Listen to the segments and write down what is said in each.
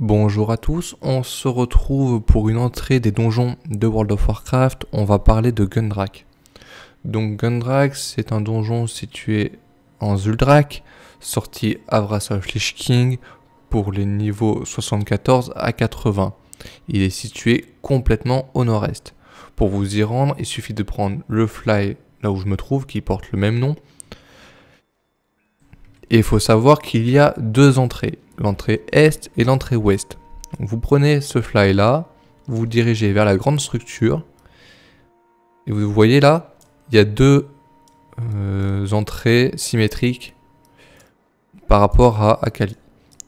Bonjour à tous, on se retrouve pour une entrée des donjons de World of Warcraft, on va parler de Gundrak. Donc Gundrak, c'est un donjon situé en Zuldrak, sorti à Lich King pour les niveaux 74 à 80. Il est situé complètement au nord-est. Pour vous y rendre, il suffit de prendre le fly là où je me trouve, qui porte le même nom, et il faut savoir qu'il y a deux entrées, l'entrée est et l'entrée ouest. vous prenez ce fly là, vous vous dirigez vers la grande structure et vous voyez là, il y a deux euh, entrées symétriques par rapport à Akali.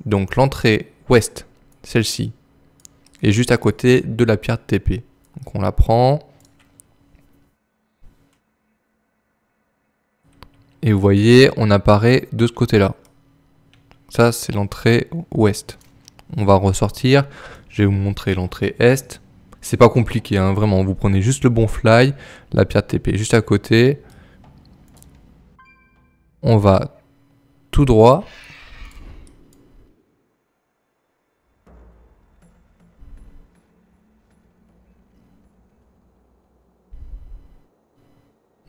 Donc l'entrée ouest, celle-ci, est juste à côté de la pierre de TP. Donc on la prend, Et vous voyez, on apparaît de ce côté-là. Ça, c'est l'entrée ouest. On va ressortir. Je vais vous montrer l'entrée est. C'est pas compliqué, hein. vraiment. Vous prenez juste le bon fly, la pierre TP juste à côté. On va tout droit.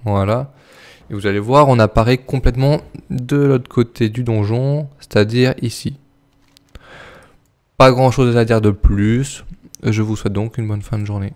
Voilà. Et vous allez voir, on apparaît complètement de l'autre côté du donjon, c'est-à-dire ici. Pas grand chose à dire de plus. Je vous souhaite donc une bonne fin de journée.